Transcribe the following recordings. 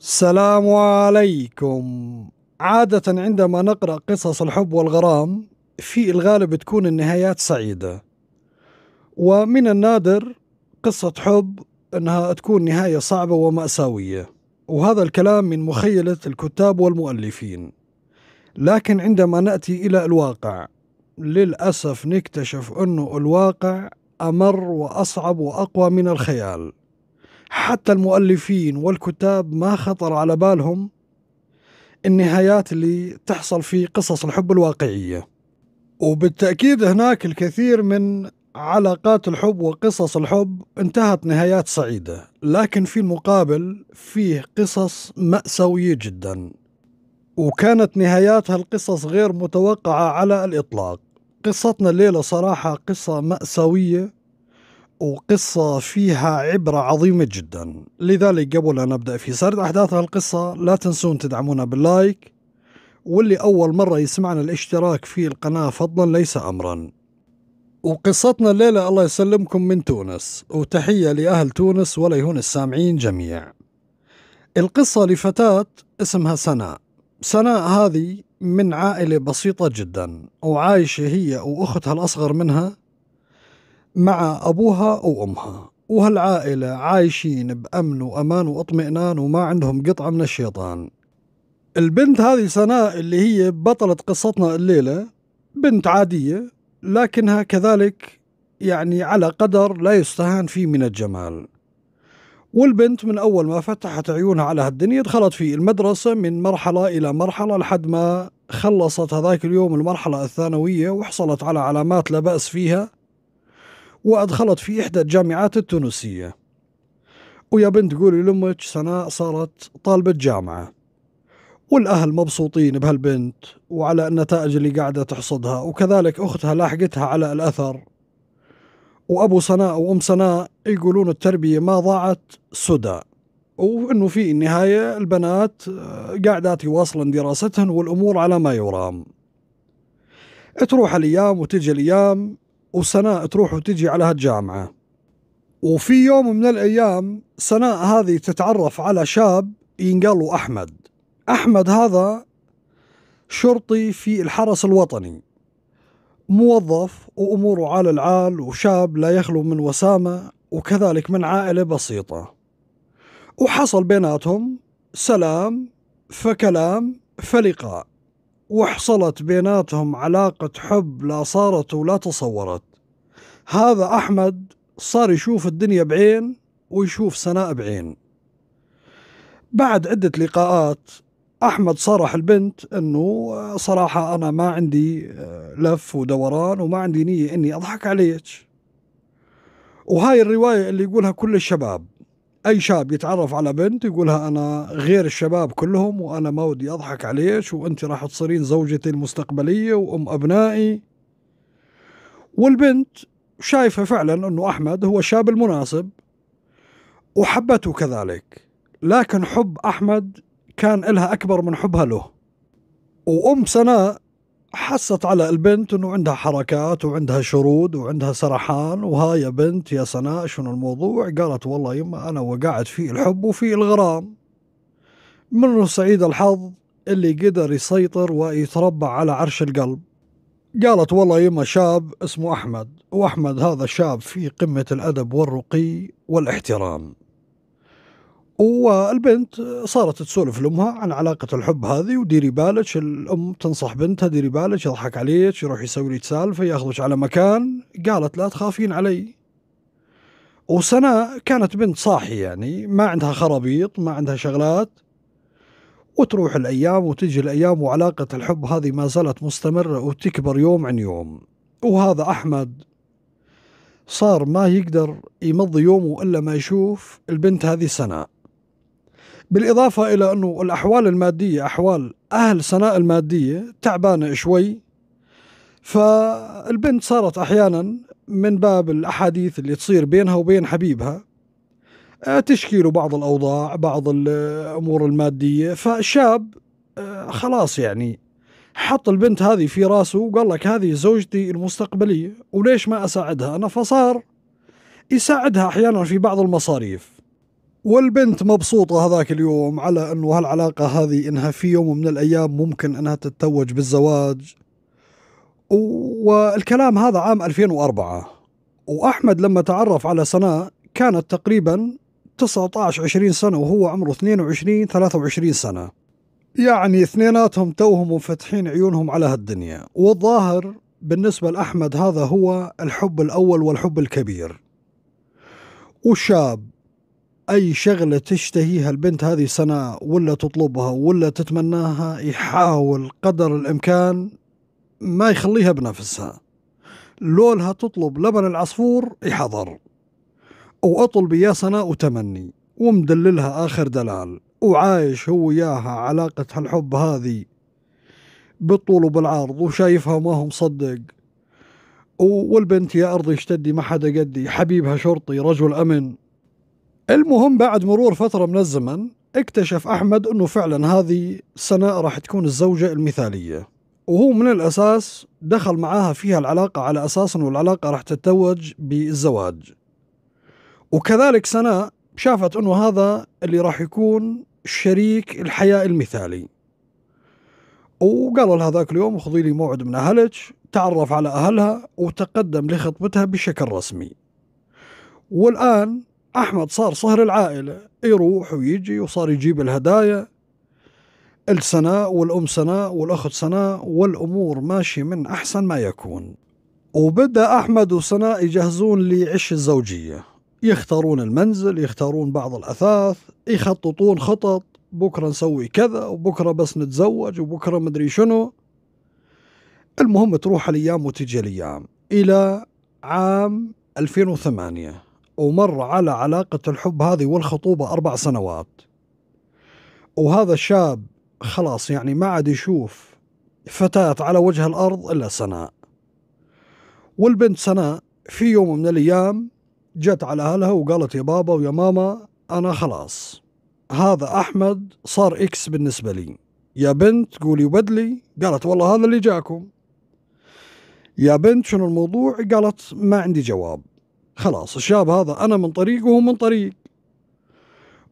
السلام عليكم عادة عندما نقرأ قصص الحب والغرام في الغالب تكون النهايات سعيدة ومن النادر قصة حب أنها تكون نهاية صعبة ومأساوية وهذا الكلام من مخيلة الكتاب والمؤلفين لكن عندما نأتي إلى الواقع للأسف نكتشف أنه الواقع أمر وأصعب وأقوى من الخيال حتى المؤلفين والكتاب ما خطر على بالهم النهايات اللي تحصل في قصص الحب الواقعية وبالتأكيد هناك الكثير من علاقات الحب وقصص الحب انتهت نهايات سعيدة لكن في المقابل فيه قصص مأساوية جدا وكانت نهايات هالقصص غير متوقعة على الإطلاق قصتنا الليلة صراحة قصة مأساوية وقصة فيها عبرة عظيمة جدا لذلك قبل أن أبدأ في سرد أحداث هالقصة لا تنسون تدعمونا باللايك واللي أول مرة يسمعنا الاشتراك في القناة فضلا ليس أمرا وقصتنا الليلة الله يسلمكم من تونس وتحية لأهل تونس ولا يهون السامعين جميع القصة لفتاة اسمها سناء سناء هذه من عائلة بسيطة جدا وعايشة هي وأختها الأصغر منها مع أبوها أو أمها وهالعائلة عايشين بأمن وأمان واطمئنان وما عندهم قطعة من الشيطان البنت هذه سناء اللي هي بطلة قصتنا الليلة بنت عادية لكنها كذلك يعني على قدر لا يستهان فيه من الجمال والبنت من أول ما فتحت عيونها على هالدنيا دخلت في المدرسة من مرحلة إلى مرحلة لحد ما خلصت هذاك اليوم المرحلة الثانوية وحصلت على علامات لا بأس فيها وأدخلت في إحدى الجامعات التونسية ويا بنت قولي لأمك سناء صارت طالبة جامعة والأهل مبسوطين بهالبنت وعلى النتائج اللي قاعدة تحصدها وكذلك أختها لاحقتها على الأثر وأبو سناء وأم سناء يقولون التربية ما ضاعت سدى وانه في النهايه البنات آه، قاعدات يواصلن دراستهن والامور على ما يرام. تروح الايام وتجي الايام وسناء تروح وتجي على هالجامعة وفي يوم من الأيام سناء هذه تتعرف على شاب ينقال أحمد أحمد هذا شرطي في الحرس الوطني موظف وأموره على العال وشاب لا يخلو من وسامة وكذلك من عائلة بسيطة وحصل بيناتهم سلام فكلام فلقاء وحصلت بيناتهم علاقة حب لا صارت ولا تصورت هذا أحمد صار يشوف الدنيا بعين ويشوف سناء بعين بعد عدة لقاءات أحمد صرح البنت أنه صراحة أنا ما عندي آه، لف ودوران وما عندي نية أني أضحك عليك وهاي الرواية اللي يقولها كل الشباب اي شاب يتعرف على بنت يقولها انا غير الشباب كلهم وانا ما ودي اضحك عليك وانت راح تصيرين زوجتي المستقبليه وام ابنائي والبنت شايفه فعلا انه احمد هو الشاب المناسب وحبته كذلك لكن حب احمد كان إلها اكبر من حبها له وام سناء حست على البنت انه عندها حركات وعندها شرود وعندها سرحان وهاي يا بنت يا سناء شنو الموضوع قالت والله يما انا وقعت في الحب وفي الغرام منه سعيد الحظ اللي قدر يسيطر ويتربع على عرش القلب قالت والله يما شاب اسمه احمد واحمد هذا شاب في قمه الادب والرقي والاحترام والبنت صارت تسولف لامها عن علاقه الحب هذه وديري بالك الام تنصح بنتها ديري بالك يضحك عليك يروح يسوي لك سالفه ياخذك على مكان قالت لا تخافين علي وسناء كانت بنت صاحي يعني ما عندها خرابيط ما عندها شغلات وتروح الايام وتجي الايام وعلاقه الحب هذه ما زالت مستمره وتكبر يوم عن يوم وهذا احمد صار ما يقدر يمضي يومه الا ما يشوف البنت هذه سناء بالإضافة إلى أنه الأحوال المادية أحوال أهل سناء المادية تعبانة شوي فالبنت صارت أحيانا من باب الأحاديث اللي تصير بينها وبين حبيبها آه، تشكي له بعض الأوضاع بعض الأمور المادية فشاب آه، خلاص يعني حط البنت هذه في راسه وقال لك هذه زوجتي المستقبلية وليش ما أساعدها أنا فصار يساعدها أحيانا في بعض المصاريف والبنت مبسوطة هذاك اليوم على أنه هالعلاقة هذه إنها في يوم من الأيام ممكن أنها تتوج بالزواج والكلام هذا عام 2004 وأحمد لما تعرف على سناء كانت تقريبا 19 20 سنة وهو عمره 22 23 سنة يعني اثنيناتهم توهم وفتحين عيونهم على هالدنيا والظاهر بالنسبة لأحمد هذا هو الحب الأول والحب الكبير والشاب اي شغله تشتهيها البنت هذه سناء ولا تطلبها ولا تتمناها يحاول قدر الامكان ما يخليها بنفسها لولها تطلب لبن العصفور يحضر أطلب يا سناء وتمني ومدللها اخر دلال وعايش هو وياها علاقة هالحب هذه بالطول وبالعرض وشايفها ما هو مصدق والبنت يا أرضي اشتدي ما حدا قدي حبيبها شرطي رجل أمن المهم بعد مرور فترة من الزمن اكتشف أحمد أنه فعلا هذه السنة راح تكون الزوجة المثالية وهو من الأساس دخل معاها فيها العلاقة على أساس أنه العلاقة راح تتوج بالزواج وكذلك سناء شافت أنه هذا اللي راح يكون شريك الحياة المثالي وقالوا لهذاك اليوم خذي لي موعد من أهلك تعرف على أهلها وتقدم لخطبتها بشكل رسمي والآن أحمد صار صهر العائلة يروح ويجي وصار يجيب الهدايا السناء والأم سناء والأخت سناء والأمور ماشية من أحسن ما يكون وبدأ أحمد وسناء يجهزون لعش الزوجية يختارون المنزل يختارون بعض الأثاث يخططون خطط بكرة نسوي كذا وبكرة بس نتزوج وبكرة مدري شنو المهم تروح الأيام وتجي الأيام إلى عام 2008 ومر على علاقة الحب هذه والخطوبة أربع سنوات وهذا الشاب خلاص يعني ما عاد يشوف فتاة على وجه الأرض إلا سناء والبنت سناء في يوم من الأيام جت على أهلها وقالت يا بابا ويا ماما أنا خلاص هذا أحمد صار إكس بالنسبة لي يا بنت قولي وبدلي قالت والله هذا اللي جاكم يا بنت شنو الموضوع قالت ما عندي جواب خلاص الشاب هذا أنا من طريق وهو من طريق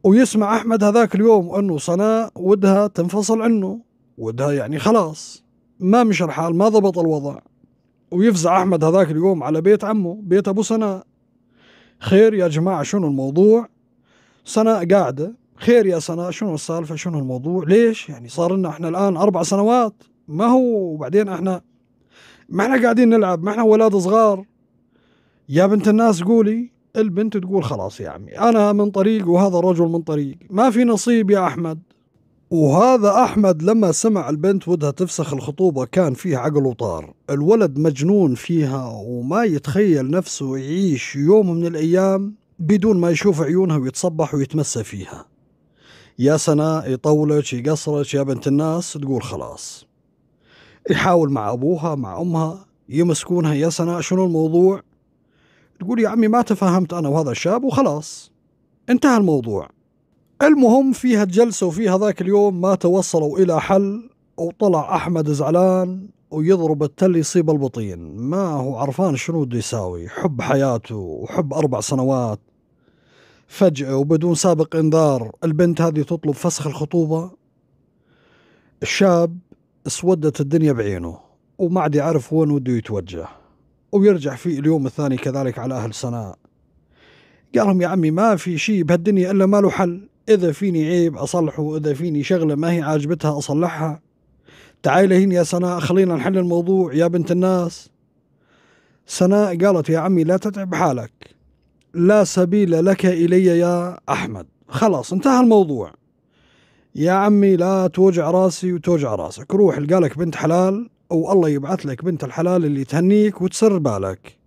ويسمع أحمد هذاك اليوم أنه صناء ودها تنفصل عنه ودها يعني خلاص ما مش الحال ما ضبط الوضع ويفزع أحمد هذاك اليوم على بيت عمه بيت أبو سناء خير يا جماعة شنو الموضوع سناء قاعدة خير يا سناء شنو السالفة شنو الموضوع ليش يعني صار لنا احنا الآن أربع سنوات ما هو وبعدين احنا ما احنا قاعدين نلعب ما احنا ولاد صغار يا بنت الناس قولي البنت تقول خلاص يا عمي أنا من طريق وهذا رجل من طريق ما في نصيب يا أحمد وهذا أحمد لما سمع البنت ودها تفسخ الخطوبة كان فيه عقل وطار الولد مجنون فيها وما يتخيل نفسه يعيش يوم من الأيام بدون ما يشوف عيونها ويتصبح ويتمسى فيها يا سناء يطولك يقصرك يا بنت الناس تقول خلاص يحاول مع أبوها مع أمها يمسكونها يا سناء شنو الموضوع تقول يا عمي ما تفاهمت انا وهذا الشاب وخلاص انتهى الموضوع المهم في هالجلسه وفي هذاك اليوم ما توصلوا الى حل وطلع احمد زعلان ويضرب التل يصيب البطين ما هو عرفان شنو بده يساوي حب حياته وحب اربع سنوات فجأة وبدون سابق انذار البنت هذه تطلب فسخ الخطوبة الشاب اسودت الدنيا بعينه وما عاد يعرف وين وده يتوجه ويرجع في اليوم الثاني كذلك على أهل صنعاء قال لهم يا عمي ما في شيء بهالدنيا إلا ما له حل إذا فيني عيب أصلحه إذا فيني شغلة ما هي عاجبتها أصلحها تعالي لهين يا سناء خلينا نحل الموضوع يا بنت الناس سناء قالت يا عمي لا تتعب حالك لا سبيل لك إلي يا أحمد خلاص انتهى الموضوع يا عمي لا توجع راسي وتوجع راسك روح لقالك بنت حلال والله يبعث لك بنت الحلال اللي تهنيك وتسر بالك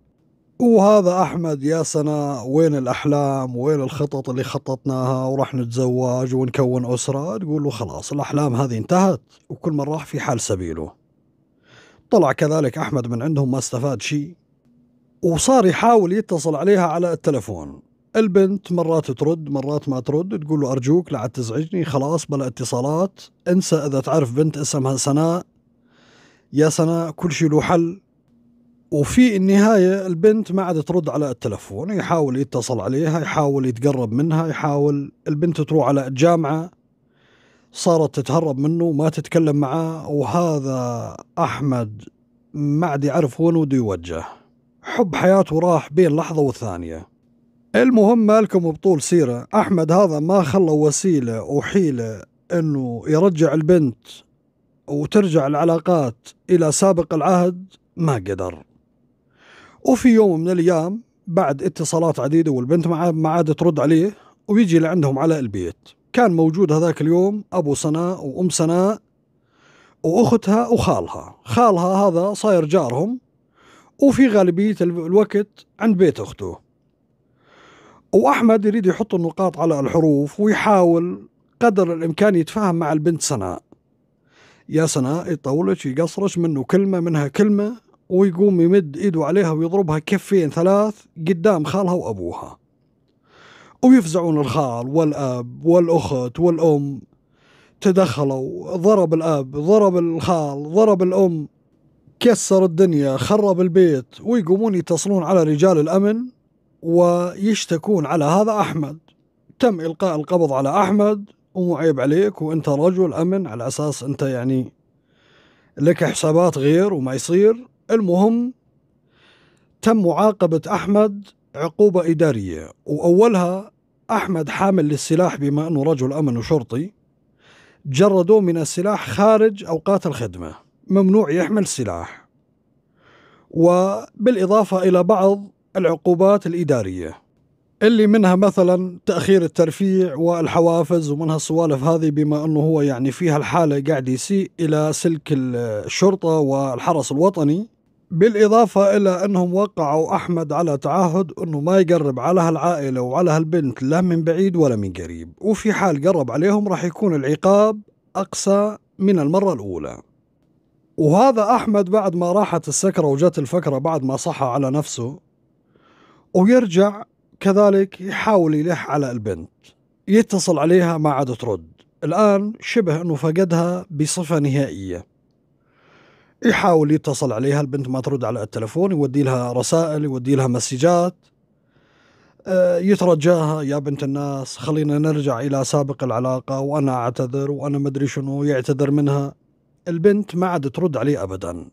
وهذا أحمد يا سنة وين الأحلام وين الخطط اللي خططناها وراح نتزوج ونكون أسرة تقول له خلاص الأحلام هذه انتهت وكل من راح في حال سبيله طلع كذلك أحمد من عندهم ما استفاد شيء وصار يحاول يتصل عليها على التلفون البنت مرات ترد مرات ما ترد تقول له أرجوك لا تزعجني خلاص بلا اتصالات انسى إذا تعرف بنت اسمها سناء يا سنة كل شيء له حل وفي النهاية البنت ما عاد ترد على التلفون يحاول يتصل عليها يحاول يتقرب منها يحاول البنت تروح على الجامعة صارت تتهرب منه ما تتكلم معاه وهذا أحمد ما عاد يعرف وين وده يوجه حب حياته راح بين لحظة والثانية المهم مالكم بطول سيرة أحمد هذا ما خلى وسيلة وحيلة أنه يرجع البنت وترجع العلاقات إلى سابق العهد ما قدر وفي يوم من الأيام بعد اتصالات عديدة والبنت ما عادت ترد عليه ويجي لعندهم على البيت كان موجود هذاك اليوم أبو سناء وأم سناء وأختها وخالها خالها هذا صاير جارهم وفي غالبية الوقت عند بيت أخته وأحمد يريد يحط النقاط على الحروف ويحاول قدر الإمكان يتفاهم مع البنت سناء يا سناء يطولك يقصرك منه كلمة منها كلمة ويقوم يمد ايده عليها ويضربها كفين ثلاث قدام خالها وابوها ويفزعون الخال والاب والاخت والام تدخلوا ضرب الاب ضرب الخال ضرب الام كسر الدنيا خرب البيت ويقومون يتصلون على رجال الامن ويشتكون على هذا احمد تم القاء القبض على احمد ومو عيب عليك وانت رجل امن على اساس انت يعني لك حسابات غير وما يصير المهم تم معاقبة أحمد عقوبة إدارية وأولها أحمد حامل للسلاح بما أنه رجل أمن وشرطي جردوه من السلاح خارج أوقات الخدمة ممنوع يحمل سلاح وبالإضافة إلى بعض العقوبات الإدارية اللي منها مثلا تاخير الترفيع والحوافز ومن هالسوالف هذه بما انه هو يعني فيها الحاله قاعد يسيء الى سلك الشرطه والحرس الوطني بالإضافة إلى أنهم وقعوا أحمد على تعهد أنه ما يقرب على هالعائلة وعلى هالبنت لا من بعيد ولا من قريب وفي حال قرب عليهم راح يكون العقاب أقسى من المرة الأولى وهذا أحمد بعد ما راحت السكرة وجت الفكرة بعد ما صحى على نفسه ويرجع كذلك يحاول يلح على البنت يتصل عليها ما عاد ترد الآن شبه أنه فقدها بصفة نهائية يحاول يتصل عليها البنت ما ترد على التلفون يودي لها رسائل يودي لها مسجات آه، يترجاها يا بنت الناس خلينا نرجع إلى سابق العلاقة وأنا أعتذر وأنا مدري شنو يعتذر منها البنت ما عاد ترد عليه أبدا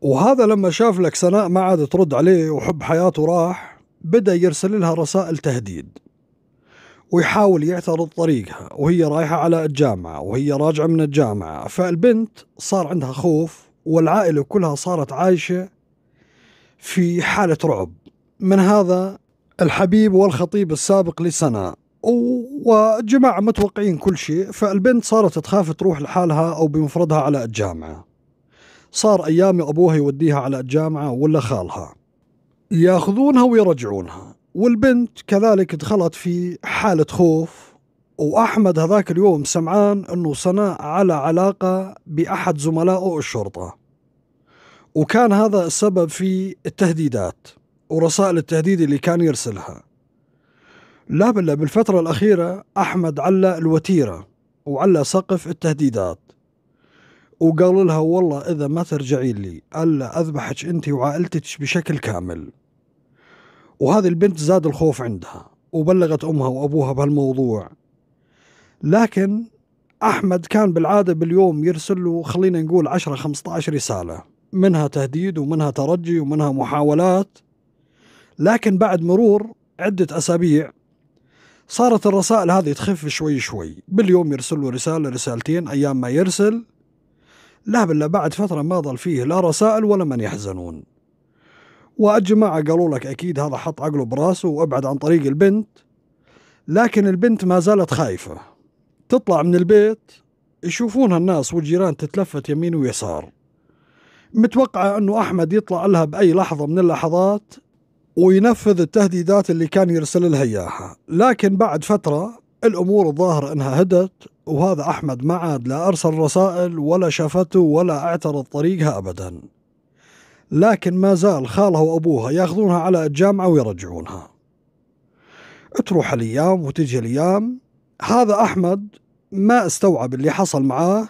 وهذا لما شاف لك سناء ما عاد ترد عليه وحب حياته راح بدأ يرسل لها رسائل تهديد ويحاول يعترض طريقها وهي رايحة على الجامعة وهي راجعة من الجامعة فالبنت صار عندها خوف والعائلة كلها صارت عايشة في حالة رعب من هذا الحبيب والخطيب السابق لسنة وجماعة متوقعين كل شيء فالبنت صارت تخاف تروح لحالها أو بمفردها على الجامعة صار أيام أبوها يوديها على الجامعة ولا خالها ياخذونها ويرجعونها والبنت كذلك دخلت في حالة خوف وأحمد هذاك اليوم سمعان أنه صنع على علاقة بأحد زملائه الشرطة وكان هذا السبب في التهديدات ورسائل التهديد اللي كان يرسلها لا بالله بالفترة الأخيرة أحمد على الوتيرة وعلى سقف التهديدات وقال لها والله إذا ما ترجعي لي ألا أذبحك أنت وعائلتك بشكل كامل وهذه البنت زاد الخوف عندها وبلغت امها وابوها بهالموضوع لكن احمد كان بالعاده باليوم يرسل له خلينا نقول 10 15 رساله منها تهديد ومنها ترجي ومنها محاولات لكن بعد مرور عده اسابيع صارت الرسائل هذه تخف شوي شوي باليوم يرسل له رساله رسالتين ايام ما يرسل لا بالله بعد فتره ما ظل فيه لا رسائل ولا من يحزنون واجمع قالوا لك اكيد هذا حط عقله براسه وابعد عن طريق البنت لكن البنت ما زالت خايفه تطلع من البيت يشوفونها الناس والجيران تتلفت يمين ويسار متوقعة أنه أحمد يطلع لها بأي لحظة من اللحظات وينفذ التهديدات اللي كان يرسل لها إياها لكن بعد فترة الأمور الظاهر أنها هدت وهذا أحمد ما عاد لا أرسل رسائل ولا شافته ولا اعترض طريقها أبداً لكن ما زال خالها وأبوها ياخذونها على الجامعة ويرجعونها تروح الأيام وتجي الأيام هذا أحمد ما استوعب اللي حصل معاه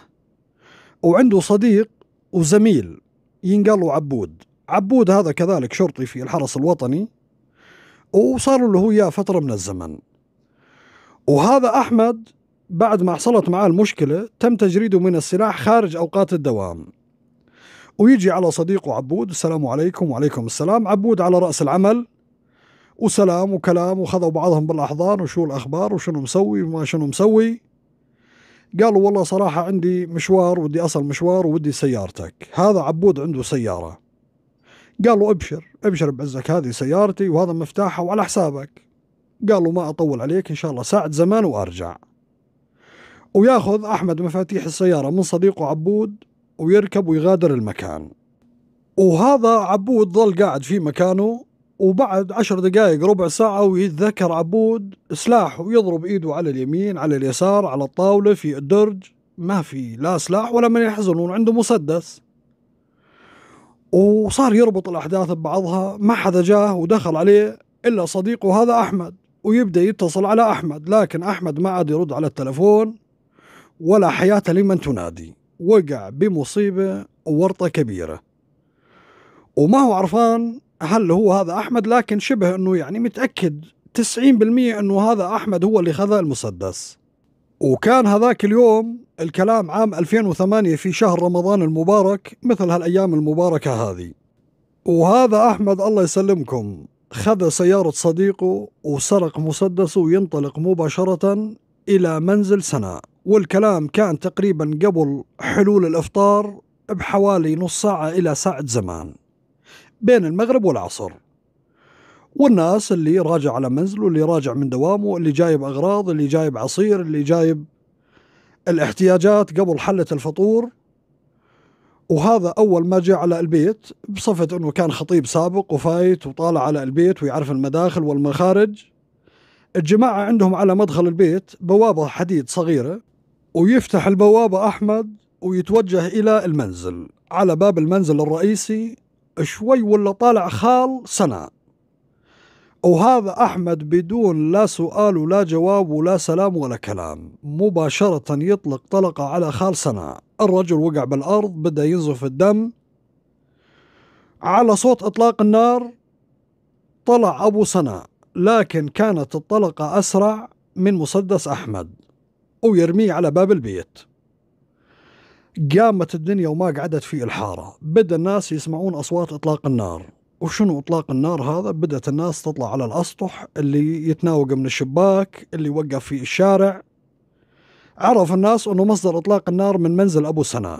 وعنده صديق وزميل ينقال له عبود عبود هذا كذلك شرطي في الحرس الوطني وصار له يا فترة من الزمن وهذا أحمد بعد ما حصلت معاه المشكلة تم تجريده من السلاح خارج أوقات الدوام ويجي على صديقه عبود السلام عليكم وعليكم السلام عبود على رأس العمل وسلام وكلام وخذوا بعضهم بالأحضان وشو الأخبار وشنو مسوي وما شنو مسوي قالوا والله صراحة عندي مشوار ودي أصل مشوار ودي سيارتك هذا عبود عنده سيارة قالوا ابشر ابشر بعزك هذه سيارتي وهذا مفتاحها وعلى حسابك قالوا ما أطول عليك إن شاء الله ساعة زمان وأرجع وياخذ أحمد مفاتيح السيارة من صديقه عبود ويركب ويغادر المكان وهذا عبود ظل قاعد في مكانه وبعد عشر دقائق ربع ساعة ويتذكر عبود سلاح ويضرب ايده على اليمين على اليسار على الطاولة في الدرج ما في لا سلاح ولا من يحزنون عنده مسدس وصار يربط الأحداث ببعضها ما حدا جاه ودخل عليه إلا صديقه هذا أحمد ويبدأ يتصل على أحمد لكن أحمد ما عاد يرد على التلفون ولا حياة لمن تنادي وقع بمصيبة وورطة كبيرة وما هو عرفان هل هو هذا أحمد لكن شبه أنه يعني متأكد 90% أنه هذا أحمد هو اللي خذ المسدس وكان هذاك اليوم الكلام عام 2008 في شهر رمضان المبارك مثل هالأيام المباركة هذه وهذا أحمد الله يسلمكم خذ سيارة صديقه وسرق مسدسه وينطلق مباشرة إلى منزل سناء والكلام كان تقريبا قبل حلول الإفطار بحوالي نص ساعة إلى ساعة زمان بين المغرب والعصر والناس اللي راجع على منزله اللي راجع من دوامه اللي جايب أغراض اللي جايب عصير اللي جايب الاحتياجات قبل حلة الفطور وهذا أول ما جاء على البيت بصفة أنه كان خطيب سابق وفايت وطالع على البيت ويعرف المداخل والمخارج الجماعة عندهم على مدخل البيت بوابة حديد صغيرة ويفتح البوابة أحمد ويتوجه إلى المنزل على باب المنزل الرئيسي شوي ولا طالع خال سنة وهذا أحمد بدون لا سؤال ولا جواب ولا سلام ولا كلام مباشرة يطلق طلقة على خال سنة الرجل وقع بالأرض بدأ ينزف الدم على صوت إطلاق النار طلع أبو سنة لكن كانت الطلقة أسرع من مسدس أحمد ويرميه على باب البيت قامت الدنيا وما قعدت في الحارة بدأ الناس يسمعون أصوات إطلاق النار وشنو إطلاق النار هذا بدأت الناس تطلع على الأسطح اللي يتناوق من الشباك اللي وقف في الشارع عرف الناس أنه مصدر إطلاق النار من منزل أبو سناء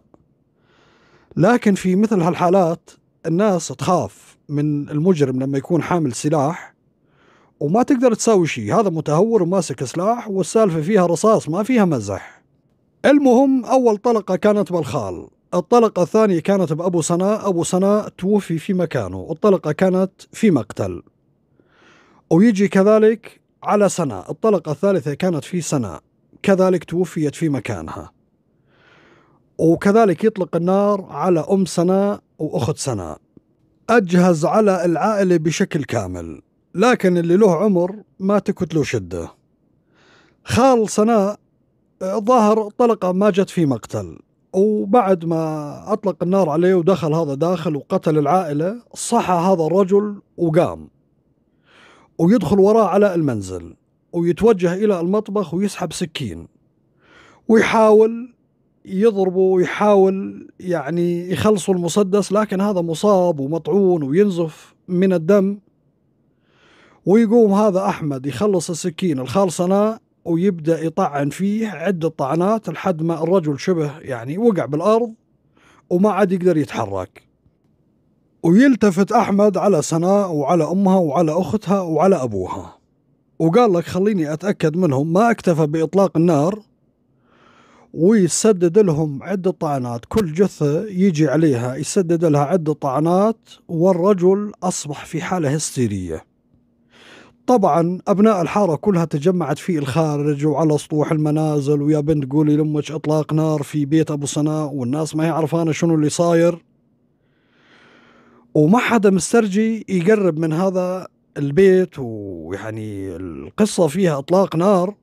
لكن في مثل هالحالات الناس تخاف من المجرم لما يكون حامل سلاح وما تقدر تساوي شيء هذا متهور وماسك سلاح والسالفة فيها رصاص ما فيها مزح المهم أول طلقة كانت بالخال الطلقة الثانية كانت بأبو سناء أبو سناء توفي في مكانه الطلقة كانت في مقتل ويجي كذلك على سناء الطلقة الثالثة كانت في سناء كذلك توفيت في مكانها وكذلك يطلق النار على أم سناء وأخت سناء أجهز على العائلة بشكل كامل لكن اللي له عمر ما تكت له شدة خال سناء آه، ظهر طلقة ما جت في مقتل وبعد ما أطلق النار عليه ودخل هذا داخل وقتل العائلة صحى هذا الرجل وقام ويدخل وراه على المنزل ويتوجه إلى المطبخ ويسحب سكين ويحاول يضربه ويحاول يعني يخلصوا المسدس لكن هذا مصاب ومطعون وينزف من الدم ويقوم هذا أحمد يخلص السكين الخالصنة ويبدأ يطعن فيه عدة طعنات لحد ما الرجل شبه يعني وقع بالأرض وما عاد يقدر يتحرك ويلتفت أحمد على سناء وعلى أمها وعلى أختها وعلى أبوها وقال لك خليني أتأكد منهم ما اكتفى بإطلاق النار ويسدد لهم عدة طعنات كل جثة يجي عليها يسدد لها عدة طعنات والرجل أصبح في حالة هستيرية طبعا ابناء الحاره كلها تجمعت في الخارج وعلى سطوح المنازل ويا بنت قولي لامك اطلاق نار في بيت ابو سناء والناس ما هي عرفانه شنو اللي صاير وما حدا مسترجي يقرب من هذا البيت ويعني القصه فيها اطلاق نار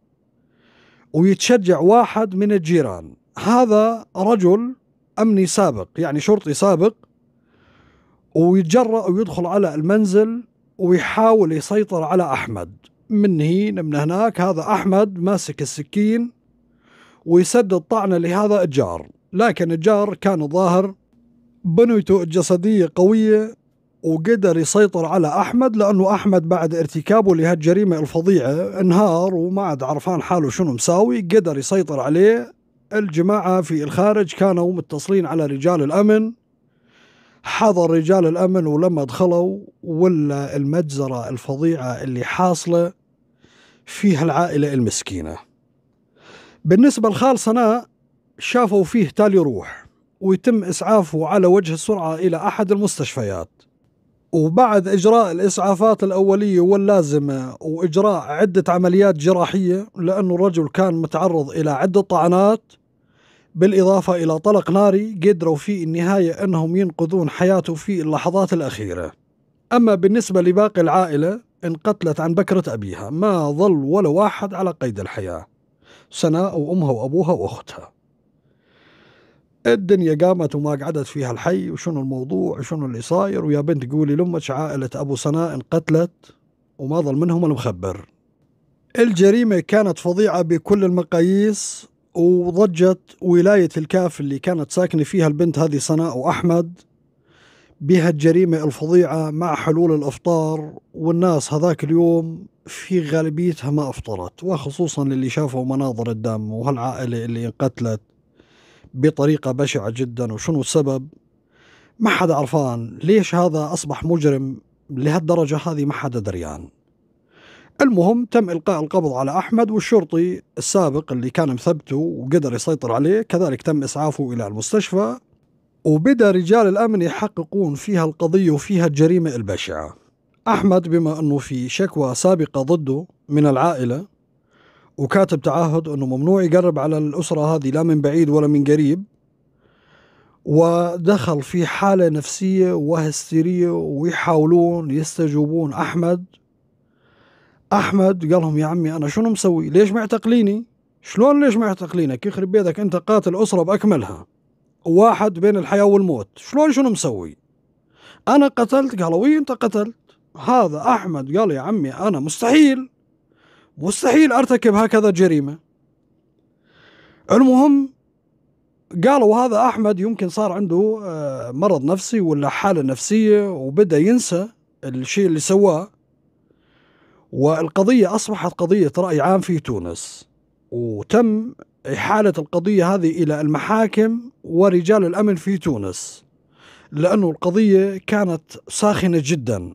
ويتشجع واحد من الجيران هذا رجل امني سابق يعني شرطي سابق ويتجرأ ويدخل على المنزل ويحاول يسيطر على أحمد من هنا من هناك هذا أحمد ماسك السكين ويسدد طعنة لهذا الجار لكن الجار كان ظاهر بنيته الجسدية قوية وقدر يسيطر على أحمد لأنه أحمد بعد ارتكابه لهالجريمة الفظيعة انهار وما عاد عرفان حاله شنو مساوي قدر يسيطر عليه الجماعة في الخارج كانوا متصلين على رجال الأمن حضر رجال الأمن ولما دخلوا ولا المجزرة الفظيعة اللي حاصلة فيها العائلة المسكينة بالنسبة لخال صناء شافوا فيه تالي روح ويتم إسعافه على وجه السرعة إلى أحد المستشفيات وبعد إجراء الإسعافات الأولية واللازمة وإجراء عدة عمليات جراحية لأنه الرجل كان متعرض إلى عدة طعنات بالإضافة إلى طلق ناري قدروا في النهاية أنهم ينقذون حياته في اللحظات الأخيرة أما بالنسبة لباقي العائلة انقتلت عن بكرة أبيها ما ظل ولا واحد على قيد الحياة سناء وأمها وأبوها وأختها الدنيا قامت وما قعدت فيها الحي وشنو الموضوع وشنو اللي صاير ويا بنت قولي لأمك عائلة أبو سناء انقتلت وما ظل منهم المخبر الجريمة كانت فظيعة بكل المقاييس وضجت ولاية الكاف اللي كانت ساكنة فيها البنت هذه سناء وأحمد بها الجريمة الفظيعة مع حلول الإفطار والناس هذاك اليوم في غالبيتها ما أفطرت وخصوصا اللي شافوا مناظر الدم وهالعائلة اللي انقتلت بطريقة بشعة جدا وشنو السبب ما حدا عرفان ليش هذا أصبح مجرم لهالدرجة هذه ما حدا دريان المهم تم إلقاء القبض على أحمد والشرطي السابق اللي كان مثبته وقدر يسيطر عليه كذلك تم إسعافه إلى المستشفى وبدأ رجال الأمن يحققون فيها القضية وفيها الجريمة البشعة أحمد بما أنه في شكوى سابقة ضده من العائلة وكاتب تعهد أنه ممنوع يقرب على الأسرة هذه لا من بعيد ولا من قريب ودخل في حالة نفسية وهستيرية ويحاولون يستجوبون أحمد احمد قال لهم يا عمي انا شنو مسوي ليش معتقليني شلون ليش معتقلينك يخرب بيتك انت قاتل اسره باكملها واحد بين الحياه والموت شلون شنو مسوي انا قتلت قالوا وي انت قتلت هذا احمد قال يا عمي انا مستحيل مستحيل ارتكب هكذا جريمه المهم قالوا هذا احمد يمكن صار عنده آه، مرض نفسي ولا حاله نفسيه وبدا ينسى الشيء اللي سواه والقضية أصبحت قضية رأي عام في تونس وتم إحالة القضية هذه إلى المحاكم ورجال الأمن في تونس لأنه القضية كانت ساخنة جدا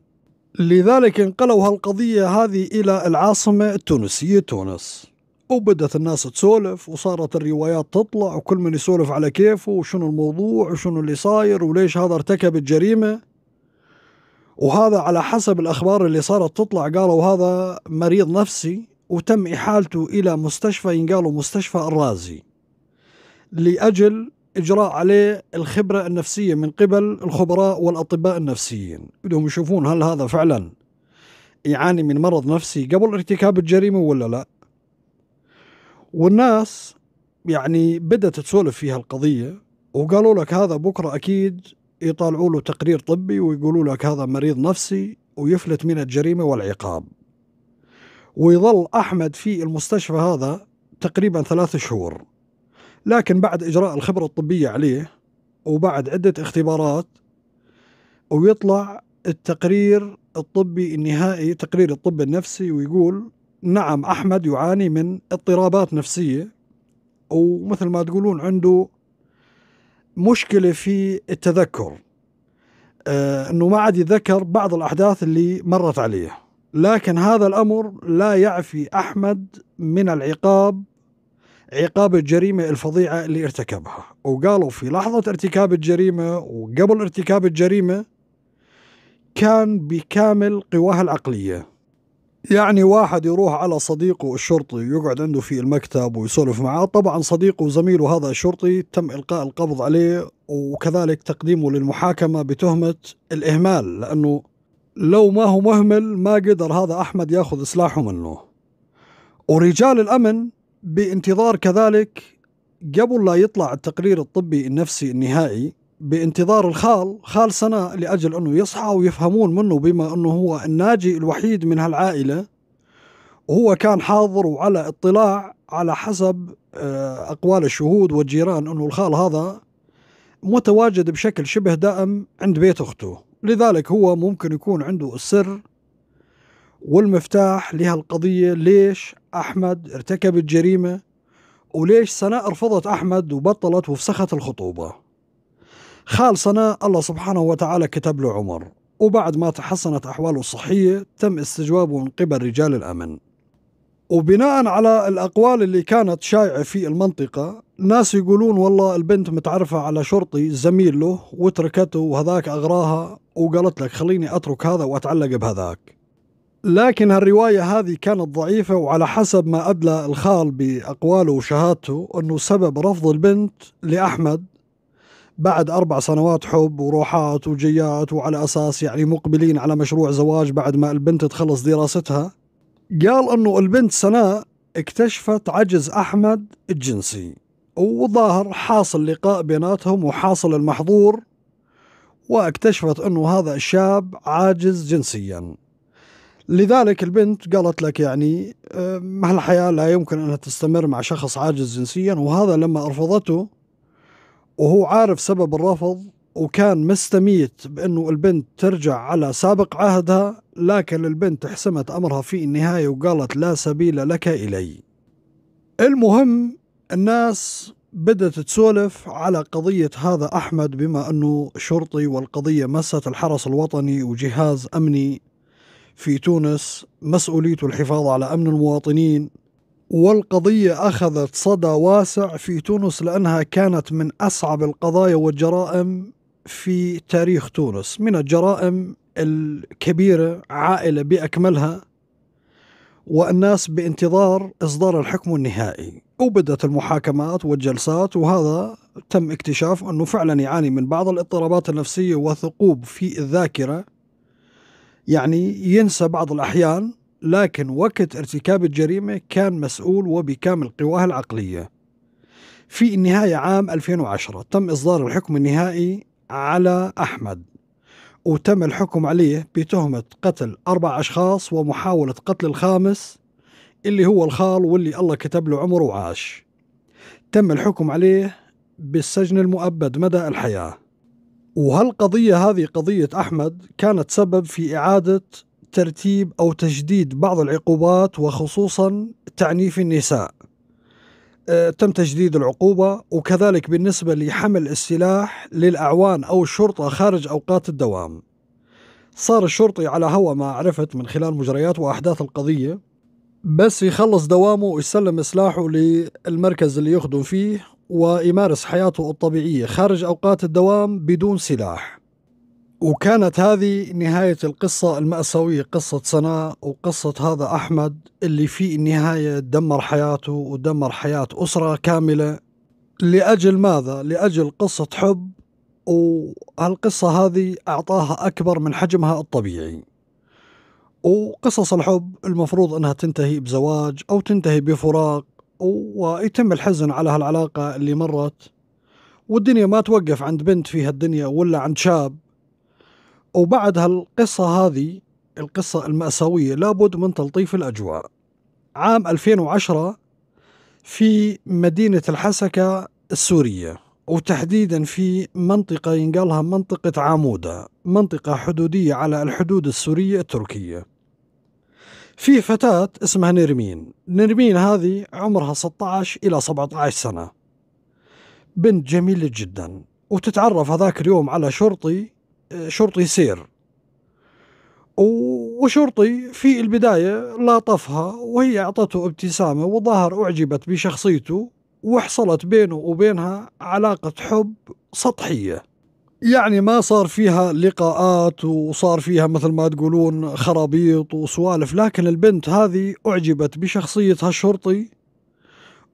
لذلك انقلوا هالقضية هذه إلى العاصمة التونسية تونس وبدت الناس تسولف وصارت الروايات تطلع وكل من يسولف على كيفه وشنو الموضوع وشنو اللي صاير وليش هذا ارتكب الجريمة وهذا على حسب الأخبار اللي صارت تطلع قالوا هذا مريض نفسي وتم إحالته إلى مستشفى ينقالوا مستشفى الرازي لأجل إجراء عليه الخبرة النفسية من قبل الخبراء والأطباء النفسيين بدهم يشوفون هل هذا فعلا يعاني من مرض نفسي قبل ارتكاب الجريمة ولا لا والناس يعني بدأت تسولف في هالقضية وقالوا لك هذا بكرة أكيد يطالعوا له تقرير طبي ويقولوا لك هذا مريض نفسي ويفلت من الجريمة والعقاب ويظل أحمد في المستشفى هذا تقريبا ثلاث شهور لكن بعد إجراء الخبرة الطبية عليه وبعد عدة اختبارات ويطلع التقرير الطبي النهائي تقرير الطب النفسي ويقول نعم أحمد يعاني من اضطرابات نفسية ومثل ما تقولون عنده مشكله في التذكر آه، انه ما عاد يتذكر بعض الاحداث اللي مرت عليه لكن هذا الامر لا يعفي احمد من العقاب عقاب الجريمه الفظيعه اللي ارتكبها وقالوا في لحظه ارتكاب الجريمه وقبل ارتكاب الجريمه كان بكامل قواه العقليه يعني واحد يروح على صديقه الشرطي يقعد عنده في المكتب ويسولف معاه طبعا صديقه وزميله هذا الشرطي تم إلقاء القبض عليه وكذلك تقديمه للمحاكمة بتهمة الإهمال لأنه لو ما هو مهمل ما قدر هذا أحمد ياخذ سلاحه منه ورجال الأمن بانتظار كذلك قبل لا يطلع التقرير الطبي النفسي النهائي بانتظار الخال خال سنة لأجل أنه يصحى ويفهمون منه بما أنه هو الناجي الوحيد من هالعائلة وهو كان حاضر وعلى اطلاع على حسب آه، أقوال الشهود والجيران أنه الخال هذا متواجد بشكل شبه دائم عند بيت أخته لذلك هو ممكن يكون عنده السر والمفتاح لهالقضية ليش أحمد ارتكب الجريمة وليش سناء رفضت أحمد وبطلت وفسخت الخطوبة خالصنا الله سبحانه وتعالى كتب له عمر وبعد ما تحسنت أحواله الصحية تم استجوابه من قبل رجال الأمن وبناء على الأقوال اللي كانت شائعة في المنطقة ناس يقولون والله البنت متعرفة على شرطي زميل له وتركته وهذاك أغراها وقالت لك خليني أترك هذا وأتعلق بهذاك لكن هالرواية هذه كانت ضعيفة وعلى حسب ما أدلى الخال بأقواله وشهادته أنه سبب رفض البنت لأحمد بعد أربع سنوات حب وروحات وجيات وعلى أساس يعني مقبلين على مشروع زواج بعد ما البنت تخلص دراستها قال أنه البنت سناء اكتشفت عجز أحمد الجنسي وظاهر حاصل لقاء بيناتهم وحاصل المحظور واكتشفت أنه هذا الشاب عاجز جنسياً لذلك البنت قالت لك يعني آه، مهل الحياة لا يمكن أنها تستمر مع شخص عاجز جنسيا وهذا لما أرفضته وهو عارف سبب الرفض وكان مستميت بأنه البنت ترجع على سابق عهدها لكن البنت حسمت أمرها في النهاية وقالت لا سبيل لك إلي المهم الناس بدأت تسولف على قضية هذا أحمد بما أنه شرطي والقضية مست الحرس الوطني وجهاز أمني في تونس مسؤوليته الحفاظ على أمن المواطنين والقضية أخذت صدى واسع في تونس لأنها كانت من أصعب القضايا والجرائم في تاريخ تونس من الجرائم الكبيرة عائلة بأكملها والناس بانتظار إصدار الحكم النهائي وبدأت المحاكمات والجلسات وهذا تم اكتشاف أنه فعلا يعاني من بعض الاضطرابات النفسية وثقوب في الذاكرة يعني ينسى بعض الأحيان لكن وقت ارتكاب الجريمة كان مسؤول وبكامل قواه العقلية في النهاية عام 2010 تم إصدار الحكم النهائي على أحمد وتم الحكم عليه بتهمة قتل أربع أشخاص ومحاولة قتل الخامس اللي هو الخال واللي الله كتب له عمره وعاش تم الحكم عليه بالسجن المؤبد مدى الحياة وهالقضية هذه قضية أحمد كانت سبب في إعادة ترتيب أو تجديد بعض العقوبات وخصوصا تعنيف النساء آه، تم تجديد العقوبة وكذلك بالنسبة لحمل السلاح للأعوان أو الشرطة خارج أوقات الدوام صار الشرطي على هوا ما عرفت من خلال مجريات وأحداث القضية بس يخلص دوامه ويسلم سلاحه للمركز اللي يخدم فيه ويمارس حياته الطبيعية خارج أوقات الدوام بدون سلاح وكانت هذه نهاية القصة المأساوية قصة سناء وقصة هذا أحمد اللي في النهاية دمر حياته ودمر حياة أسرة كاملة لأجل ماذا؟ لأجل قصة حب وهالقصة هذه أعطاها أكبر من حجمها الطبيعي وقصص الحب المفروض أنها تنتهي بزواج أو تنتهي بفراق ويتم الحزن على هالعلاقة اللي مرت والدنيا ما توقف عند بنت في هالدنيا ولا عند شاب وبعد هالقصة هذه القصة المأساوية لابد من تلطيف الأجواء عام 2010 في مدينة الحسكة السورية وتحديدا في منطقة ينقالها منطقة عامودة منطقة حدودية على الحدود السورية التركية في فتاة اسمها نرمين نرمين هذه عمرها 16 إلى 17 سنة بنت جميلة جدا وتتعرف هذاك اليوم على شرطي شرطي سير وشرطي في البداية لاطفها وهي أعطته ابتسامة وظهر أعجبت بشخصيته وحصلت بينه وبينها علاقة حب سطحية يعني ما صار فيها لقاءات وصار فيها مثل ما تقولون خرابيط وسوالف لكن البنت هذه أعجبت بشخصية هالشرطي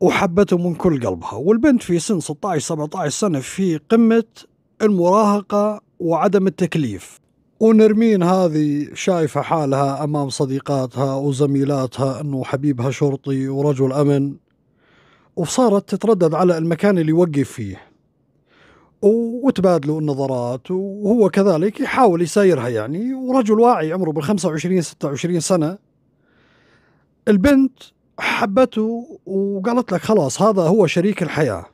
وحبته من كل قلبها والبنت في سن 16-17 سنة في قمة المراهقة وعدم التكليف ونرمين هذه شايفة حالها أمام صديقاتها وزميلاتها أنه حبيبها شرطي ورجل أمن وصارت تتردد على المكان اللي يوقف فيه وتبادلوا النظرات وهو كذلك يحاول يسايرها يعني ورجل واعي عمره بال 25 26 سنة البنت حبته وقالت لك خلاص هذا هو شريك الحياة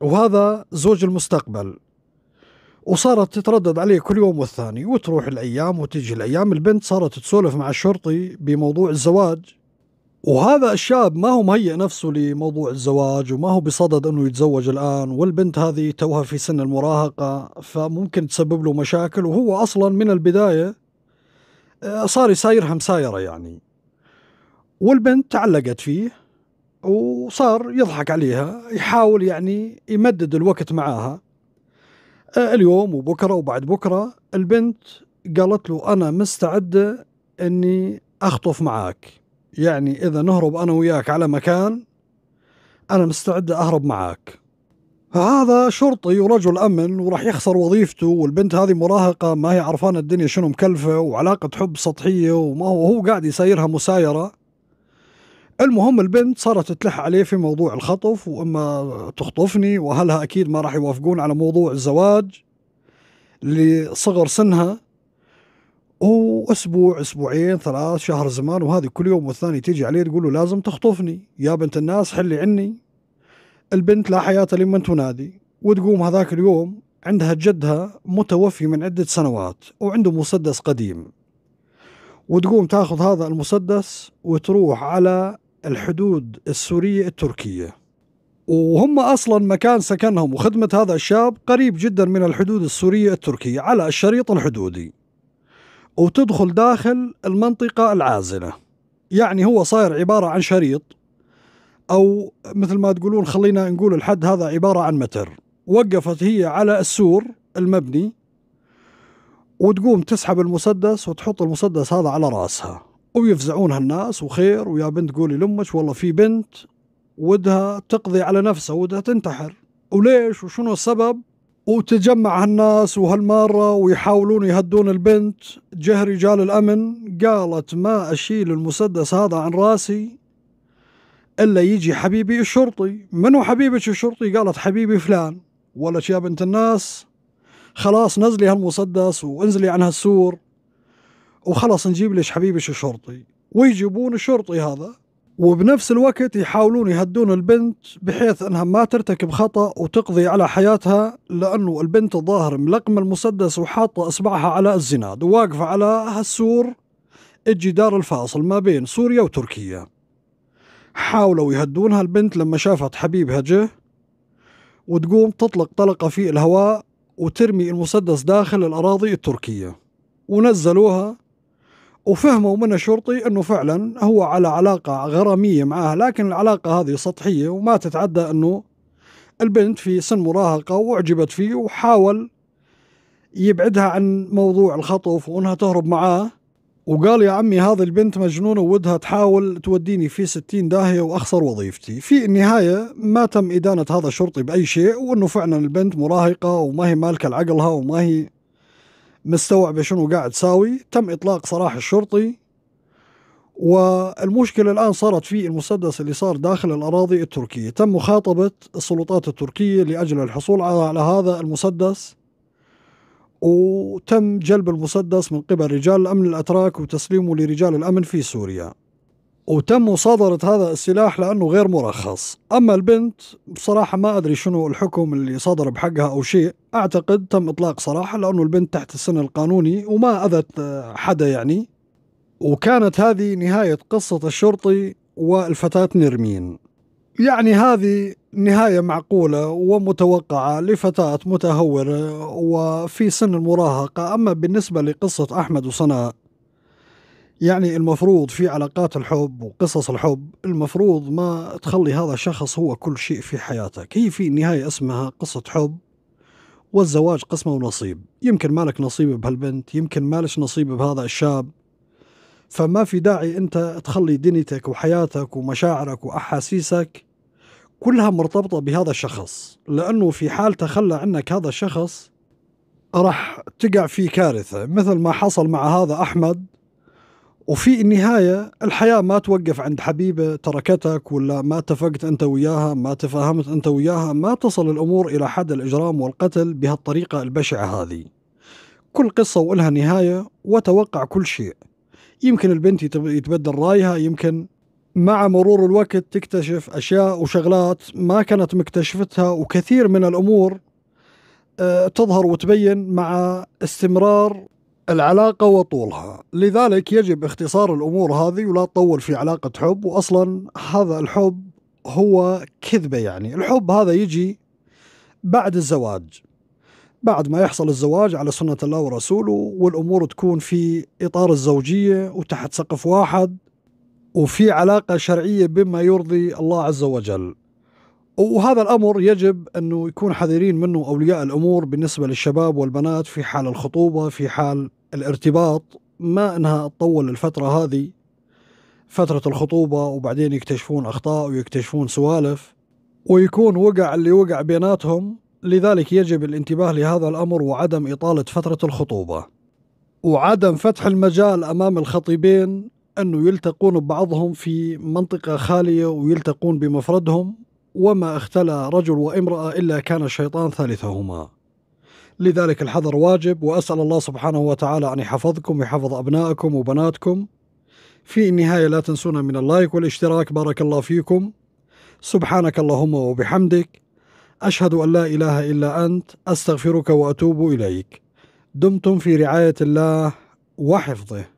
وهذا زوج المستقبل وصارت تتردد عليه كل يوم والثاني وتروح الايام وتجي الايام البنت صارت تسولف مع الشرطي بموضوع الزواج وهذا الشاب ما هو مهيئ نفسه لموضوع الزواج وما هو بصدد انه يتزوج الان والبنت هذه توها في سن المراهقه فممكن تسبب له مشاكل وهو اصلا من البدايه آه، صار يسايرها مسايره يعني والبنت تعلقت فيه وصار يضحك عليها يحاول يعني يمدد الوقت معاها أه، اليوم وبكره وبعد بكره البنت قالت له انا مستعده اني اخطف معاك يعني اذا نهرب انا وياك على مكان انا مستعده اهرب معاك هذا شرطي ورجل امن وراح يخسر وظيفته والبنت هذه مراهقه ما هي عرفانه الدنيا شنو مكلفه وعلاقه حب سطحيه وما هو هو قاعد يسايرها مسايره المهم البنت صارت تلح عليه في موضوع الخطف واما تخطفني واهلها اكيد ما راح يوافقون على موضوع الزواج لصغر سنها واسبوع اسبوعين ثلاث شهر زمان وهذه كل يوم والثاني تيجي عليه تقول له لازم تخطفني يا بنت الناس حلي عني البنت لا حياة لمن تنادي وتقوم هذاك اليوم عندها جدها متوفي من عدة سنوات وعنده مسدس قديم وتقوم تاخذ هذا المسدس وتروح على الحدود السورية التركية وهم أصلا مكان سكنهم وخدمة هذا الشاب قريب جدا من الحدود السورية التركية على الشريط الحدودي وتدخل داخل المنطقة العازلة يعني هو صاير عبارة عن شريط أو مثل ما تقولون خلينا نقول الحد هذا عبارة عن متر وقفت هي على السور المبني وتقوم تسحب المسدس وتحط المسدس هذا على راسها ويفزعونها الناس وخير ويا بنت قولي لامك والله في بنت ودها تقضي على نفسها ودها تنتحر وليش وشنو السبب وتجمع هالناس وهالمارة ويحاولون يهدون البنت جه رجال الأمن قالت ما أشيل المسدس هذا عن راسي إلا يجي حبيبي الشرطي منو حبيبك الشرطي قالت حبيبي فلان ولك يا بنت الناس خلاص نزلي هالمسدس وانزلي عن هالسور وخلاص نجيب ليش حبيبي شو شرطي ويجيبون الشرطي هذا وبنفس الوقت يحاولون يهدون البنت بحيث انها ما ترتكب خطا وتقضي على حياتها لانه البنت الظاهر ملقمه المسدس وحاطه اصبعها على الزناد وواقفه على هالسور الجدار الفاصل ما بين سوريا وتركيا حاولوا يهدونها البنت لما شافت حبيبها جه وتقوم تطلق طلقه في الهواء وترمي المسدس داخل الاراضي التركيه ونزلوها وفهموا من الشرطي انه فعلا هو على علاقه غراميه معاه لكن العلاقه هذه سطحيه وما تتعدى انه البنت في سن مراهقه واعجبت فيه وحاول يبعدها عن موضوع الخطف وانها تهرب معاه وقال يا عمي هذه البنت مجنونة وودها تحاول توديني في ستين داهية وأخسر وظيفتي في النهاية ما تم إدانة هذا الشرطي بأي شيء وأنه فعلا البنت مراهقة وما هي مالكة لعقلها وما هي مستوعبه شنو قاعد تساوي تم اطلاق سراح الشرطي والمشكله الان صارت في المسدس اللي صار داخل الاراضي التركيه تم مخاطبه السلطات التركيه لاجل الحصول على هذا المسدس وتم جلب المسدس من قبل رجال الامن الاتراك وتسليمه لرجال الامن في سوريا وتم مصادرة هذا السلاح لأنه غير مرخص أما البنت بصراحة ما أدري شنو الحكم اللي صدر بحقها أو شيء أعتقد تم إطلاق صراحة لأنه البنت تحت السن القانوني وما أذت حدا يعني وكانت هذه نهاية قصة الشرطي والفتاة نرمين يعني هذه نهاية معقولة ومتوقعة لفتاة متهورة وفي سن المراهقة أما بالنسبة لقصة أحمد وصناء يعني المفروض في علاقات الحب وقصص الحب المفروض ما تخلي هذا الشخص هو كل شيء في حياتك هي في النهاية اسمها قصة حب والزواج قسمة ونصيب يمكن مالك نصيب بهالبنت يمكن مالش نصيب بهذا الشاب فما في داعي أنت تخلي دنيتك وحياتك ومشاعرك وأحاسيسك كلها مرتبطة بهذا الشخص لأنه في حال تخلى عنك هذا الشخص راح تقع في كارثة مثل ما حصل مع هذا أحمد وفي النهاية الحياة ما توقف عند حبيبة تركتك ولا ما اتفقت أنت وياها ما تفاهمت أنت وياها ما تصل الأمور إلى حد الإجرام والقتل بهالطريقة البشعة هذه كل قصة وإلها نهاية وتوقع كل شيء يمكن البنت يتبدل رايها يمكن مع مرور الوقت تكتشف أشياء وشغلات ما كانت مكتشفتها وكثير من الأمور آه، تظهر وتبين مع استمرار العلاقة وطولها لذلك يجب اختصار الأمور هذه ولا تطول في علاقة حب وأصلا هذا الحب هو كذبة يعني الحب هذا يجي بعد الزواج بعد ما يحصل الزواج على سنة الله ورسوله والأمور تكون في إطار الزوجية وتحت سقف واحد وفي علاقة شرعية بما يرضي الله عز وجل وهذا الأمر يجب أنه يكون حذرين منه أولياء الأمور بالنسبة للشباب والبنات في حال الخطوبة في حال الارتباط ما انها تطول الفتره هذه فتره الخطوبه وبعدين يكتشفون اخطاء ويكتشفون سوالف ويكون وقع اللي وقع بيناتهم لذلك يجب الانتباه لهذا الامر وعدم اطاله فتره الخطوبه وعدم فتح المجال امام الخطيبين انه يلتقون ببعضهم في منطقه خاليه ويلتقون بمفردهم وما اختلى رجل وامراه الا كان الشيطان ثالثهما لذلك الحذر واجب وأسأل الله سبحانه وتعالى أن يحفظكم ويحفظ أبنائكم وبناتكم في النهاية لا تنسونا من اللايك والاشتراك بارك الله فيكم سبحانك اللهم وبحمدك أشهد أن لا إله إلا أنت أستغفرك وأتوب إليك دمتم في رعاية الله وحفظه